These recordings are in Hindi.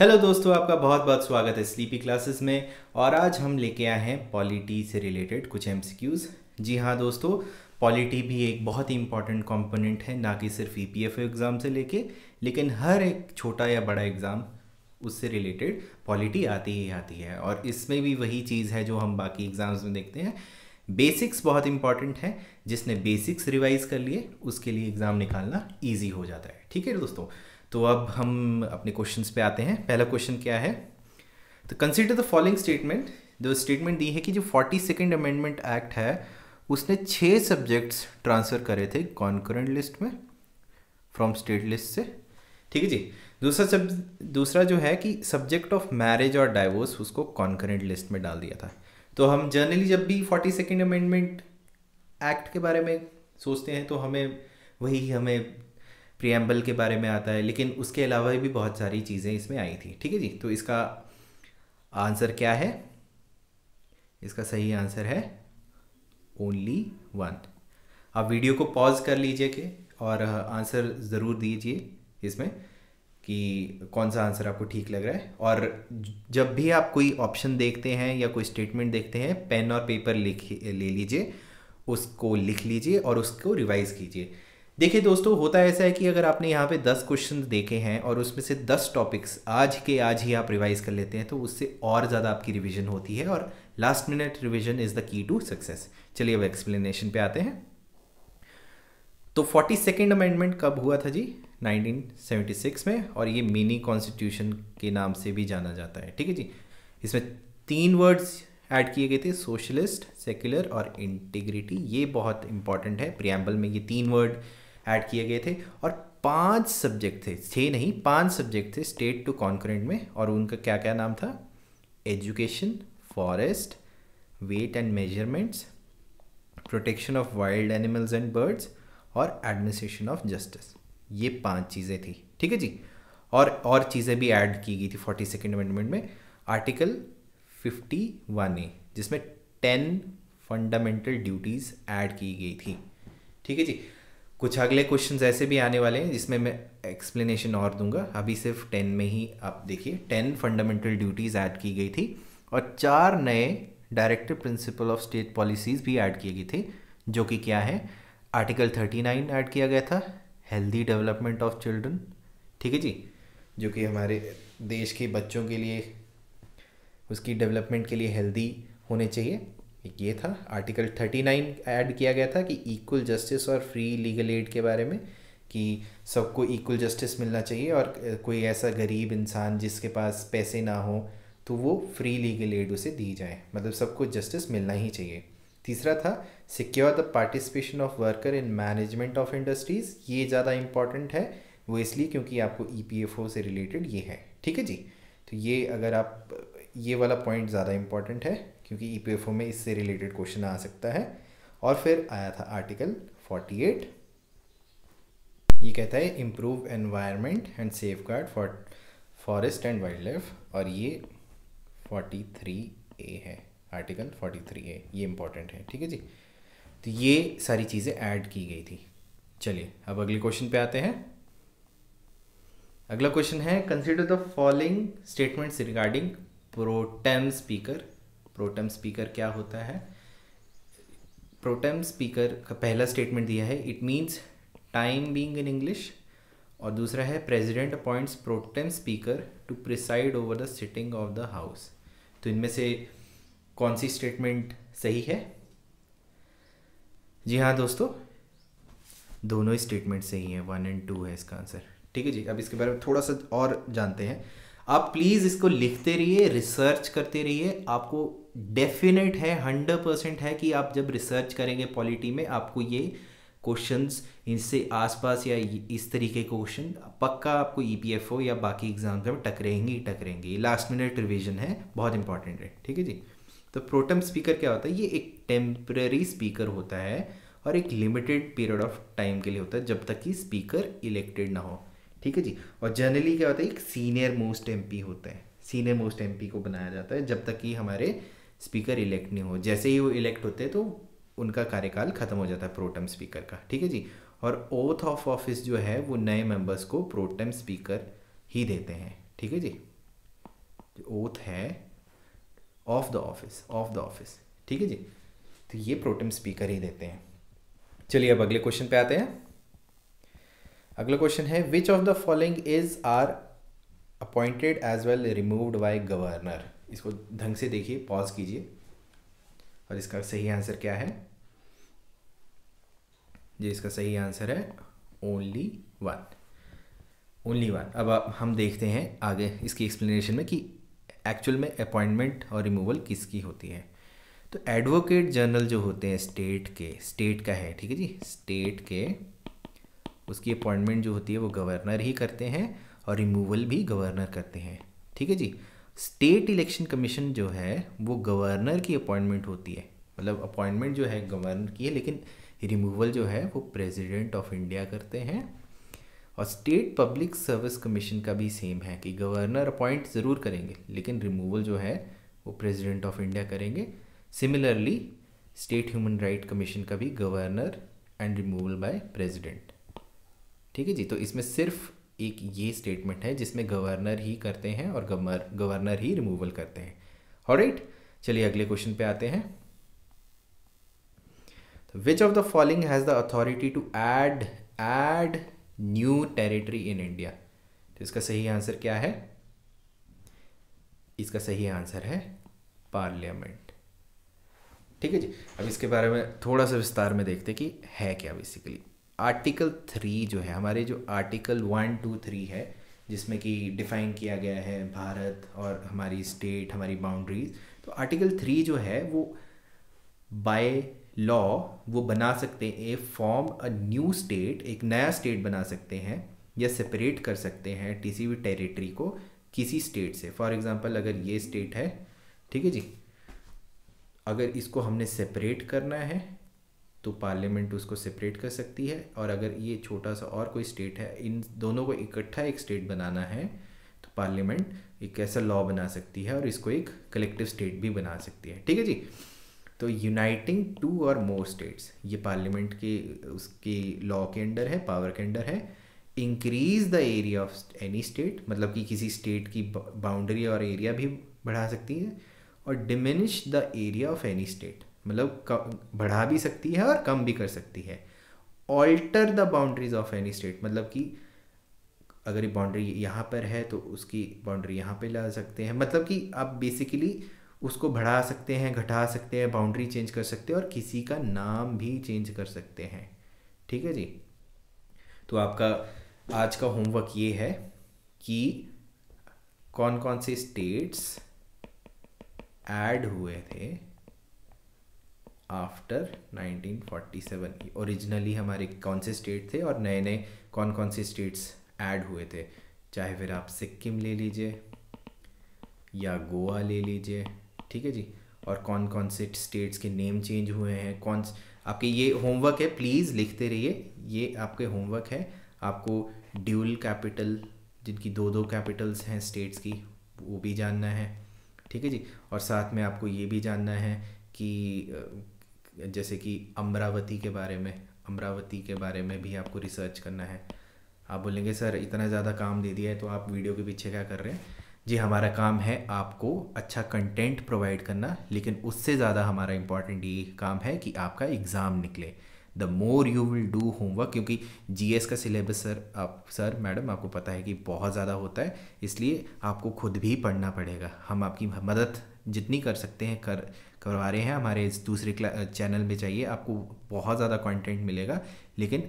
हेलो दोस्तों आपका बहुत बहुत स्वागत है स्लीपी क्लासेस में और आज हम लेके आए हैं पॉलिटी से रिलेटेड कुछ एम जी हाँ दोस्तों पॉलिटी भी एक बहुत ही इंपॉर्टेंट कॉम्पोनेंट है ना कि सिर्फ ई पी एग्ज़ाम से लेके लेकिन हर एक छोटा या बड़ा एग्ज़ाम उससे रिलेटेड पॉलिटी आती ही आती है और इसमें भी वही चीज़ है जो हम बाकी एग्ज़ाम्स में देखते हैं बेसिक्स बहुत इंपॉर्टेंट है जिसने बेसिक्स रिवाइज कर लिए उसके लिए एग्ज़ाम निकालना ईजी हो जाता है ठीक है दोस्तों तो अब हम अपने क्वेश्चंस पे आते हैं पहला क्वेश्चन क्या है तो कंसीडर द फॉलोइंग स्टेटमेंट जो स्टेटमेंट दी है कि जो फोर्टी सेकेंड अमेंडमेंट एक्ट है उसने छः सब्जेक्ट्स ट्रांसफ़र करे थे कॉन्करेंट लिस्ट में फ्रॉम स्टेट लिस्ट से ठीक है जी दूसरा सब दूसरा जो है कि सब्जेक्ट ऑफ मैरिज और डाइवोर्स उसको कॉन्करेंट लिस्ट में डाल दिया था तो हम जर्नली जब भी फोर्टी सेकेंड अमेंडमेंट एक्ट के बारे में सोचते हैं तो हमें वही हमें प्रियम्बल के बारे में आता है लेकिन उसके अलावा भी बहुत सारी चीज़ें इसमें आई थी ठीक है जी तो इसका आंसर क्या है इसका सही आंसर है ओनली वन आप वीडियो को पॉज कर लीजिए के और आंसर ज़रूर दीजिए इसमें कि कौन सा आंसर आपको ठीक लग रहा है और जब भी आप कोई ऑप्शन देखते हैं या कोई स्टेटमेंट देखते हैं पेन और पेपर लिख ले लीजिए उसको लिख लीजिए और उसको रिवाइज़ कीजिए देखिए दोस्तों होता ऐसा है कि अगर आपने यहाँ पे दस क्वेश्चन देखे हैं और उसमें से दस टॉपिक्स आज के आज ही आप रिवाइज कर लेते हैं तो उससे और ज़्यादा आपकी रिविजन होती है और last minute revision is the key to success चलिए अब एक्सप्लेनेशन पे आते हैं तो फोर्टी सेकेंड अमेंडमेंट कब हुआ था जी 1976 में और ये मिनी कॉन्स्टिट्यूशन के नाम से भी जाना जाता है ठीक है जी इसमें तीन वर्ड्स ऐड किए गए थे सोशलिस्ट सेक्युलर और इंटीग्रिटी ये बहुत इंपॉर्टेंट है प्रियम्बल में ये तीन वर्ड ऐड किए गए थे और पांच सब्जेक्ट थे छः नहीं पांच सब्जेक्ट थे स्टेट टू कॉन्करेंट में और उनका क्या क्या नाम था education forest weight and measurements protection of wild animals and birds और एडमिनिस्ट्रेशन ऑफ जस्टिस ये पांच चीज़ें थी ठीक है जी और और चीज़ें भी ऐड की गई थी फोर्टी सेकेंड अमेंडमेंट में आर्टिकल फिफ्टी वन ए जिसमें टेन फंडामेंटल ड्यूटीज़ ऐड की गई थी ठीक है जी कुछ अगले क्वेश्चन ऐसे भी आने वाले हैं जिसमें मैं एक्सप्लेनेशन और दूंगा अभी सिर्फ टेन में ही आप देखिए टेन फंडामेंटल ड्यूटीज़ ऐड की गई थी और चार नए directive principle of state policies भी ऐड की गई थी जो कि क्या है आर्टिकल थर्टी नाइन ऐड किया गया था हेल्दी डेवलपमेंट ऑफ चिल्ड्रन ठीक है जी जो कि हमारे देश के बच्चों के लिए उसकी डेवलपमेंट के लिए हेल्दी होने चाहिए ये था आर्टिकल थर्टी नाइन ऐड किया गया था कि इक्वल जस्टिस और फ्री लीगल एड के बारे में कि सबको इक्वल जस्टिस मिलना चाहिए और कोई ऐसा गरीब इंसान जिसके पास पैसे ना हो तो वो फ्री लीगल एड उसे दी जाए मतलब सबको जस्टिस मिलना ही चाहिए तीसरा था secure the participation of worker in management of industries ये ज़्यादा इम्पॉर्टेंट है वो इसलिए क्योंकि आपको ई e से रिलेटेड ये है ठीक है जी तो ये अगर आप ये वाला पॉइंट ज़्यादा इम्पॉर्टेंट है क्योंकि ई e में इससे रिलेटेड क्वेश्चन आ सकता है और फिर आया था आर्टिकल 48 ये कहता है improve environment and safeguard for forest and wildlife और ये 43 ए है आर्टिकल 43 ए ये इम्पोर्टेंट है ठीक है जी तो ये सारी चीज़ें ऐड की गई थी चलिए अब अगले क्वेश्चन पे आते हैं अगला क्वेश्चन है consider the following statements regarding pro tem speaker pro tem speaker क्या होता है प्रोटम स्पीकर का पहला स्टेटमेंट दिया है it means time being in English और दूसरा है president appoints pro tem speaker to preside over the sitting of the house तो इनमें से कौन सी स्टेटमेंट सही है जी हाँ दोस्तों दोनों ही स्टेटमेंट सही है वन एंड टू है इसका आंसर ठीक है जी अब इसके बारे में थोड़ा सा और जानते हैं आप प्लीज़ इसको लिखते रहिए रिसर्च करते रहिए आपको डेफिनेट है हंड्रेड परसेंट है कि आप जब रिसर्च करेंगे पॉलिटी में आपको ये क्वेश्चंस इनसे आसपास या इस तरीके के क्वेश्चन पक्का आपको ओ e या बाकी एग्जाम में टकरेंगे ही टकरेंगे लास्ट मिनट रिविजन है बहुत इंपॉर्टेंट है ठीक है जी तो प्रोटम स्पीकर क्या होता है ये एक टेम्प्रेरी स्पीकर होता है और एक लिमिटेड पीरियड ऑफ टाइम के लिए होता है जब तक कि स्पीकर इलेक्टेड ना हो ठीक है जी और जनरली क्या होता है एक सीनियर मोस्ट पी होता है सीनियर मोस्ट पी को बनाया जाता है जब तक कि हमारे स्पीकर इलेक्ट नहीं हो जैसे ही वो इलेक्ट होते तो उनका कार्यकाल ख़त्म हो जाता है प्रोटम स्पीकर का ठीक है जी और ओथ ऑफ ऑफिस जो है वो नए मेंबर्स को प्रोटम स्पीकर ही देते हैं ठीक है जी ओथ है of the office of the office ठीक है जी तो ये प्रोटम स्पीकर ही देते हैं चलिए अब अगले क्वेश्चन पे आते हैं अगला क्वेश्चन है which of the following is are appointed as well removed by governor इसको ढंग से देखिए पॉज कीजिए और इसका सही आंसर क्या है जी इसका सही आंसर है ओनली वन ओनली वन अब हम देखते हैं आगे इसकी एक्सप्लेनेशन में कि एक्चुअल में अपॉइंटमेंट और रिमूवल किसकी होती है तो एडवोकेट जनरल जो होते हैं स्टेट के स्टेट का है ठीक है जी स्टेट के उसकी अपॉइंटमेंट जो होती है वो गवर्नर ही करते हैं और रिमूवल भी गवर्नर करते हैं ठीक है जी स्टेट इलेक्शन कमीशन जो है वो गवर्नर की अपॉइंटमेंट होती है मतलब अपॉइंटमेंट जो है गवर्नर की है लेकिन रिमूवल जो है वो प्रेसिडेंट ऑफ इंडिया करते हैं और स्टेट पब्लिक सर्विस कमीशन का भी सेम है कि गवर्नर अपॉइंट ज़रूर करेंगे लेकिन रिमूवल जो है वो प्रेसिडेंट ऑफ इंडिया करेंगे similarly state human right commission का भी governor and removal by president ठीक है जी तो इसमें सिर्फ एक ये स्टेटमेंट है जिसमें गवर्नर ही करते हैं और गवर्नर ही रिमूवल करते हैं और राइट चलिए अगले क्वेश्चन पे आते हैं which of the following has the authority to add add new territory in India तो इसका सही आंसर क्या है इसका सही आंसर है पार्लियामेंट ठीक है जी अब इसके बारे में थोड़ा सा विस्तार में देखते कि है क्या बेसिकली आर्टिकल थ्री जो है हमारे जो आर्टिकल वन टू थ्री है जिसमें कि डिफ़ाइन किया गया है भारत और हमारी स्टेट हमारी बाउंड्रीज तो आर्टिकल थ्री जो है वो बाय लॉ वो बना सकते हैं फॉर्म अ न्यू स्टेट एक नया स्टेट बना सकते हैं या सेपरेट कर सकते हैं किसी भी टेरिटरी को किसी स्टेट से फॉर एग्ज़ाम्पल अगर ये स्टेट है ठीक है जी अगर इसको हमने सेपरेट करना है तो पार्लियामेंट उसको सेपरेट कर सकती है और अगर ये छोटा सा और कोई स्टेट है इन दोनों को इकट्ठा एक स्टेट बनाना है तो पार्लियामेंट एक ऐसा लॉ बना सकती है और इसको एक कलेक्टिव स्टेट भी बना सकती है ठीक है जी तो यूनाइटिंग टू और मोर स्टेट्स ये पार्लियामेंट के उसके लॉ के अंडर है पावर के अंडर है increase the area of any state मतलब कि किसी स्टेट की बाउंड्री और एरिया भी बढ़ा सकती है और diminish the area of any state मतलब बढ़ा भी सकती है और कम भी कर सकती है alter the boundaries of any state मतलब कि अगर ये बाउंड्री यहाँ पर है तो उसकी बाउंड्री यहाँ पे ला सकते हैं मतलब कि आप बेसिकली उसको बढ़ा सकते हैं घटा सकते हैं बाउंड्री चेंज कर सकते हैं और किसी का नाम भी चेंज कर सकते हैं ठीक है जी तो आपका आज का होमवर्क ये है कि कौन कौन से स्टेट्स ऐड हुए थे आफ्टर 1947 ओरिजिनली हमारे कौन से स्टेट थे और नए नए कौन कौन से स्टेट्स ऐड हुए थे चाहे फिर आप सिक्किम ले लीजिए या गोवा ले लीजिए ठीक है जी और कौन कौन से स्टेट्स के नेम चेंज हुए हैं कौन आपके ये होमवर्क है प्लीज़ लिखते रहिए ये आपके होमवर्क है आपको ड्यूल कैपिटल जिनकी दो दो कैपिटल्स हैं स्टेट्स की वो भी जानना है ठीक है जी और साथ में आपको ये भी जानना है कि जैसे कि अमरावती के बारे में अमरावती के बारे में भी आपको रिसर्च करना है आप बोलेंगे सर इतना ज़्यादा काम दे दिया है तो आप वीडियो के पीछे क्या कर रहे हैं जी हमारा काम है आपको अच्छा कंटेंट प्रोवाइड करना लेकिन उससे ज़्यादा हमारा इम्पॉर्टेंट ये काम है कि आपका एग्ज़ाम निकले the more you will do homework क्योंकि एस का सिलेबस सर आप सर मैडम आपको पता है कि बहुत ज़्यादा होता है इसलिए आपको खुद भी पढ़ना पड़ेगा हम आपकी मदद जितनी कर सकते हैं कर करवा रहे हैं हमारे इस दूसरे चैनल में जाइए आपको बहुत ज़्यादा कंटेंट मिलेगा लेकिन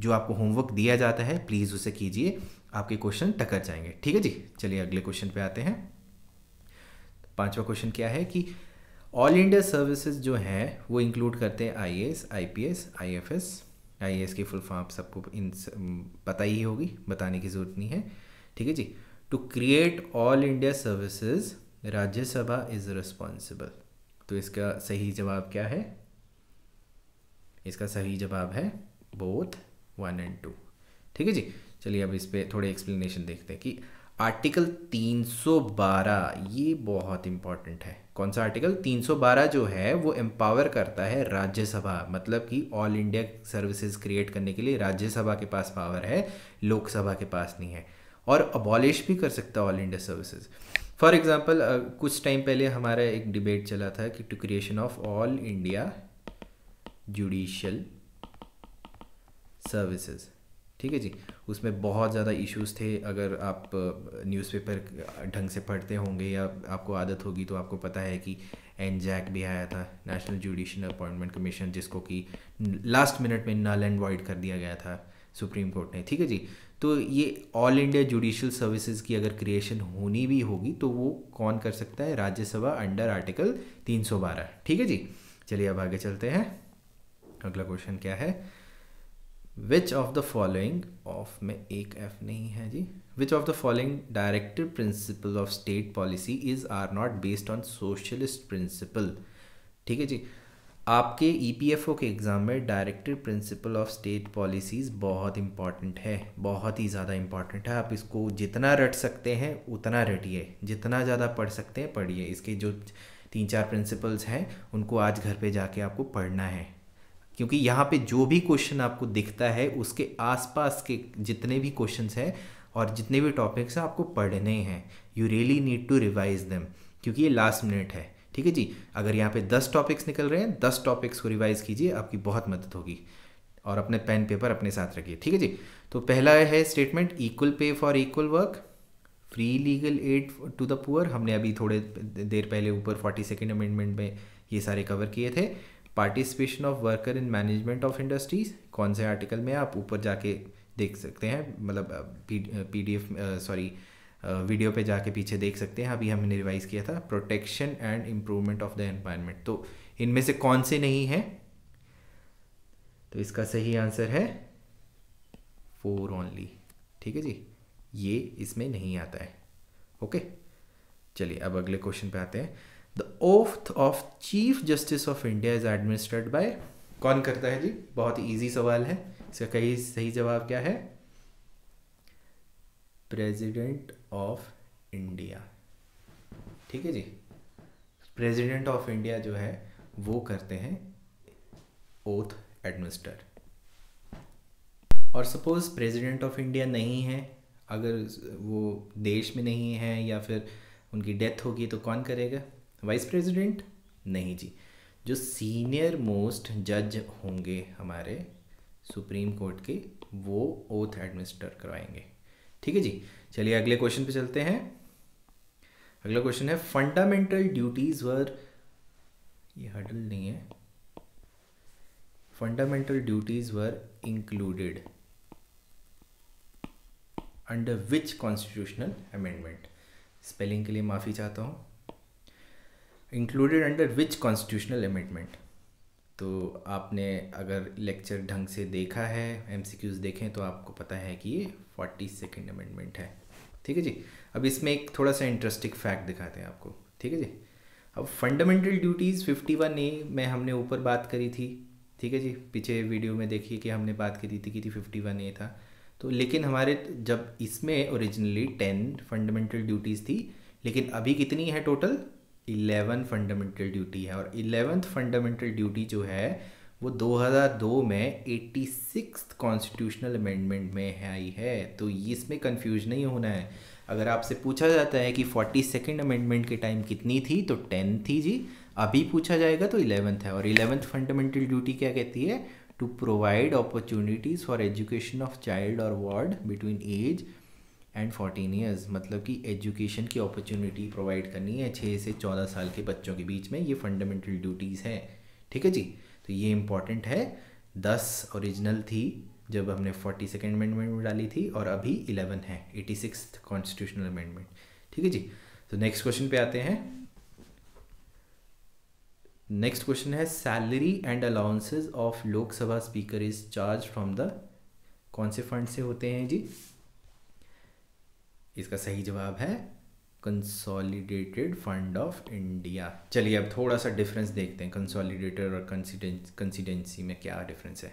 जो आपको होमवर्क दिया जाता है प्लीज़ उसे कीजिए आपके क्वेश्चन टकर जाएंगे ठीक है जी चलिए अगले क्वेश्चन पे आते हैं पांचवा क्वेश्चन क्या है कि ऑल इंडिया सर्विसेज जो हैं वो इंक्लूड करते हैं I S I P S I F S I S की फुल फॉर्म सबको इन पता ही होगी बताने की ज़रूरत नहीं है ठीक है जी to create all India services Rajya Sabha is responsible तो इसका सही जवाब क्या है इसका सही जवाब है बोथ वन एंड टू ठीक है जी चलिए अब इस पर थोड़े एक्सप्लेनेशन देखते हैं कि आर्टिकल 312 ये बहुत इंपॉर्टेंट है कौन सा आर्टिकल 312 जो है वो एम्पावर करता है राज्यसभा मतलब कि ऑल इंडिया सर्विसेज क्रिएट करने के लिए राज्यसभा के पास पावर है लोकसभा के पास नहीं है और अबॉलिश भी कर सकता है all India services for example uh, कुछ टाइम पहले हमारा एक डिबेट चला था कि to creation of all India judicial services ठीक है जी उसमें बहुत ज़्यादा इश्यूज थे अगर आप न्यूज़पेपर uh, ढंग से पढ़ते होंगे या आपको आदत होगी तो आपको पता है कि एन जैक भी आया था नेशनल जुडिशल अपॉइंटमेंट कमीशन जिसको कि लास्ट मिनट में नल एंड वॉइड कर दिया गया था सुप्रीम कोर्ट ने ठीक है जी तो ये ऑल इंडिया जुडिशल सर्विसेज की अगर क्रिएशन होनी भी होगी तो वो कौन कर सकता है राज्यसभा अंडर आर्टिकल 312 ठीक है जी चलिए अब आगे चलते हैं अगला क्वेश्चन क्या है which of the following of में एक एफ नहीं है जी which of the following directive principle of state policy is are not based on socialist principle ठीक है जी आपके ई e के एग्ज़ाम में directive principle of state policies बहुत इंपॉर्टेंट है बहुत ही ज़्यादा इंपॉर्टेंट है आप इसको जितना रट सकते हैं उतना रटिए जितना ज़्यादा पढ़ सकते हैं पढ़िए इसके जो तीन चार प्रिंसिपल्स हैं उनको आज घर पे जाके आपको पढ़ना है क्योंकि यहाँ पे जो भी क्वेश्चन आपको दिखता है उसके आसपास के जितने भी क्वेश्चन हैं और जितने भी टॉपिक्स हैं आपको पढ़ने हैं you really need to revise them क्योंकि ये लास्ट मिनट है ठीक है जी अगर यहाँ पे दस टॉपिक्स निकल रहे हैं दस टॉपिक्स को रिवाइज़ कीजिए आपकी बहुत मदद होगी और अपने पेन पेपर अपने साथ रखिए ठीक है जी तो पहला है statement equal pay for equal work free legal aid to the poor हमने अभी थोड़े देर पहले ऊपर फोर्टी सेकेंड अमेंडमेंट में ये सारे कवर किए थे participation of worker in management of industries कौन से आर्टिकल में आप ऊपर जाके देख सकते हैं मतलब P D F sorry video पे जाके पीछे देख सकते हैं अभी हमने रिवाइज़ किया था protection and improvement of the environment तो इनमें से कौन से नहीं है तो इसका सही आंसर है फोर ओनली ठीक है जी ये इसमें नहीं आता है ओके चलिए अब अगले क्वेश्चन पे आते हैं the oath of chief justice of India is administered by कौन करता है जी बहुत ईजी सवाल है इसका कही सही जवाब क्या है प्रेसिडेंट ऑफ इंडिया ठीक है जी प्रेसिडेंट ऑफ इंडिया जो है वो करते हैं ओथ एडमिनिस्टर और सपोज प्रेसिडेंट ऑफ इंडिया नहीं है अगर वो देश में नहीं है या फिर उनकी डेथ होगी तो कौन करेगा वाइस प्रेसिडेंट नहीं जी जो सीनियर मोस्ट जज होंगे हमारे सुप्रीम कोर्ट के वो ओथ एडमिनिस्टर करवाएंगे ठीक है जी चलिए अगले क्वेश्चन पे चलते हैं अगला क्वेश्चन है फंडामेंटल ड्यूटीज वर ये हडल नहीं है fundamental duties were included under which constitutional amendment spelling के लिए माफ़ी चाहता हूं included under which constitutional amendment तो आपने अगर लेक्चर ढंग से देखा है एम देखें तो आपको पता है कि ये फोर्टी सेकेंड अमेंडमेंट है ठीक है जी अब इसमें एक थोड़ा सा इंटरेस्टिंग फैक्ट दिखाते हैं आपको ठीक है जी अब fundamental duties fifty one A में हमने ऊपर बात करी थी ठीक है जी पीछे वीडियो में देखिए कि हमने बात करी थी कि थी फिफ्टी वन ए था तो लेकिन हमारे जब इसमें ओरिजिनली टेन फंडामेंटल ड्यूटीज़ थी लेकिन अभी कितनी है टोटल इलेवन फंडामेंटल ड्यूटी है और इलेवेंथ फंडामेंटल ड्यूटी जो है वो 2002 में एट्टी सिक्स कॉन्स्टिट्यूशनल अमेंडमेंट में आई है तो इसमें कन्फ्यूज नहीं होना है अगर आपसे पूछा जाता है कि फोर्टी सेकेंड अमेंडमेंट के टाइम कितनी थी तो टेन थी जी अभी पूछा जाएगा तो इलेवंथ है और इलेवंथ फंडामेंटल ड्यूटी क्या कहती है to provide opportunities for education of child और ward between age and fourteen years मतलब कि एजुकेशन की अपॉर्चुनिटी प्रोवाइड करनी है छः से चौदह साल के बच्चों के बीच में ये फंडामेंटल ड्यूटीज़ हैं ठीक है जी तो ये इम्पॉर्टेंट है दस ओरिजिनल थी जब हमने फोर्टी सेकेंड अमेंडमेंट में डाली थी और अभी इलेवन है एटी सिक्स कॉन्स्टिट्यूशनल अमेंडमेंट ठीक है जी तो नेक्स्ट क्वेश्चन पे आते हैं नेक्स्ट क्वेश्चन है salary and allowances of Lok Sabha speaker is charge from the कौन से फंड से होते हैं जी इसका सही जवाब है कंसोलिडेटेड फंड ऑफ इंडिया चलिए अब थोड़ा सा डिफरेंस देखते हैं कंसोलिडेटेड और कंसिडेंसी में क्या डिफरेंस है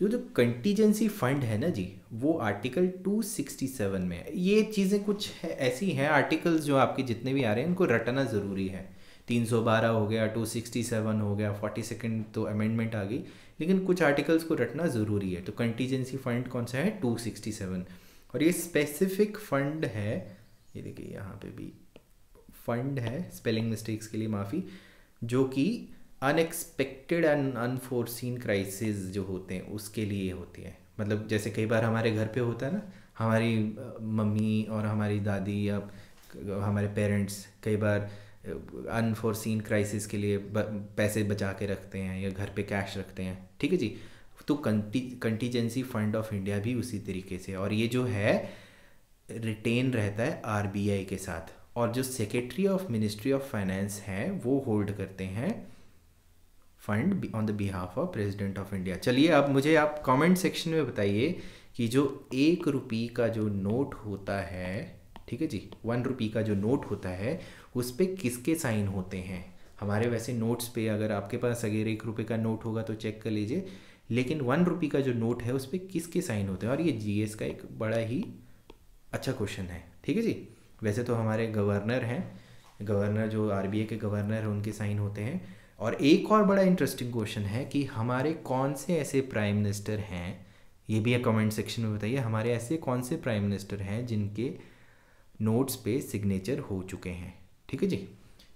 जो जो कंटीजेंसी फंड है ना जी वो आर्टिकल 267 में है ये चीज़ें कुछ है, ऐसी हैं आर्टिकल्स जो आपके जितने भी आ रहे हैं उनको रटना ज़रूरी है 312 हो गया 267 हो गया फोर्टी सेकेंड तो अमेंडमेंट आ गई लेकिन कुछ आर्टिकल्स को रटना ज़रूरी है तो कंटीजेंसी फंड कौन सा है 267 और ये स्पेसिफिक फंड है ये देखिए यहाँ पे भी फंड है स्पेलिंग मिस्टेक्स के लिए माफ़ी जो कि अनएक्सपेक्टेड एंड अनफोर्सिन क्राइसिस जो होते हैं उसके लिए होती है मतलब जैसे कई बार हमारे घर पे होता है ना हमारी मम्मी और हमारी दादी या हमारे पेरेंट्स कई बार अनफोर्सिन क्राइसिस के लिए पैसे बचा के रखते हैं या घर पे कैश रखते हैं ठीक है जी तो कंटी कंटीजेंसी फंड ऑफ इंडिया भी उसी तरीके से और ये जो है रिटेन रहता है आर के साथ और जो secretary of ministry of finance हैं वो होल्ड करते हैं fund on the behalf of president of India चलिए अब मुझे आप कमेंट सेक्शन में बताइए कि जो एक रुपये का जो नोट होता है ठीक है जी वन रुपये का जो नोट होता है उस पर किसके साइन होते हैं हमारे वैसे नोट्स पे अगर आपके पास अगर एक रुपये का नोट होगा तो चेक कर लीजिए लेकिन वन रुपी का जो नोट है उस पर किसके साइन होते हैं और ये जीएस का एक बड़ा ही अच्छा क्वेश्चन है ठीक है जी वैसे तो हमारे गवर्नर हैं गवर्नर जो आर के गवर्नर हैं उनके साइन होते हैं और एक और बड़ा इंटरेस्टिंग क्वेश्चन है कि हमारे कौन से ऐसे प्राइम मिनिस्टर हैं ये भी कमेंट सेक्शन में बताइए हमारे ऐसे कौन से प्राइम मिनिस्टर हैं जिनके नोट्स पे सिग्नेचर हो चुके हैं ठीक है जी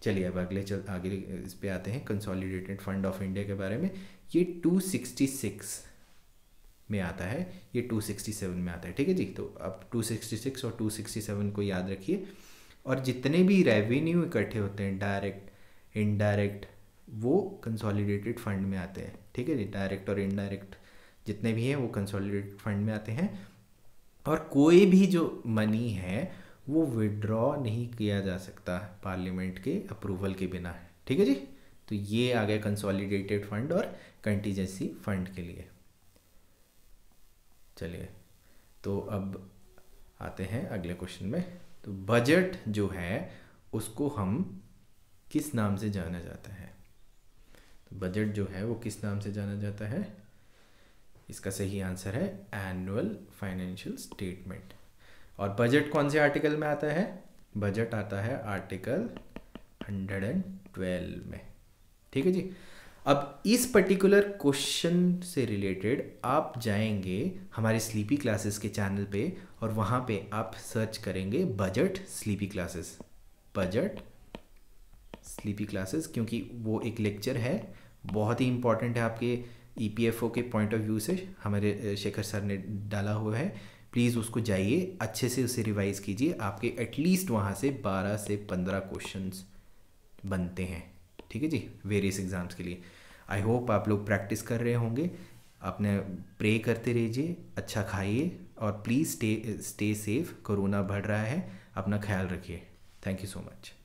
चलिए अब अगले चल आगे इस पर आते हैं कंसोलिडेटेड फंड ऑफ इंडिया के बारे में ये 266 में आता है ये 267 में आता है ठीक है जी तो अब 266 और 267 को याद रखिए और जितने भी रेवेन्यू इकट्ठे होते हैं डायरेक्ट इनडायरेक्ट वो कंसोलिडेटेड फंड में आते हैं ठीक है जी डायरेक्ट और इनडायरेक्ट जितने भी हैं वो कंसोलिडेटेड फंड में आते हैं और कोई भी जो मनी है वो विड्रॉ नहीं किया जा सकता पार्लियामेंट के अप्रूवल के बिना ठीक है जी तो ये आ गया कंसोलिडेटेड फंड और कंटीजेंसी फंड के लिए चलिए तो अब आते हैं अगले क्वेश्चन में तो बजट जो है उसको हम किस नाम से जाना जाता है तो बजट जो है वो किस नाम से जाना जाता है इसका सही आंसर है एनुअल फाइनेंशियल स्टेटमेंट और बजट कौन से आर्टिकल में आता है बजट आता है आर्टिकल 112 में ठीक है जी अब इस पर्टिकुलर क्वेश्चन से रिलेटेड आप जाएंगे हमारे स्लीपी क्लासेस के चैनल पे और वहां पे आप सर्च करेंगे budget sleepy classes budget sleepy classes क्योंकि वो एक लेक्चर है बहुत ही इंपॉर्टेंट है आपके ई e के पॉइंट ऑफ व्यू से हमारे शेखर सर ने डाला हुआ है प्लीज़ उसको जाइए अच्छे से उसे रिवाइज कीजिए आपके एटलीस्ट वहाँ से बारह से पंद्रह क्वेश्चन बनते हैं ठीक है जी वेरियस एग्ज़ाम्स के लिए आई होप आप लोग प्रैक्टिस कर रहे होंगे अपने प्रे करते रहिए अच्छा खाइए और please stay stay safe corona बढ़ रहा है अपना ख्याल रखिए थैंक यू सो मच